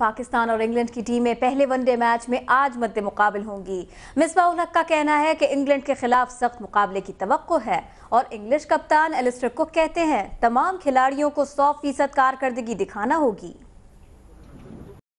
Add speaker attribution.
Speaker 1: पाकिस्तान और इंग्लैंड की टीमें पहले वनडे मैच में आज मद्दे मुकाबल होंगी मिसबा हक का कहना है कि इंग्लैंड के खिलाफ सख्त मुकाबले की तो है और इंग्लिश कप्तान एलिस्टर कुक कहते हैं तमाम खिलाड़ियों को सौ फीसद कारकर्दगी दिखाना होगी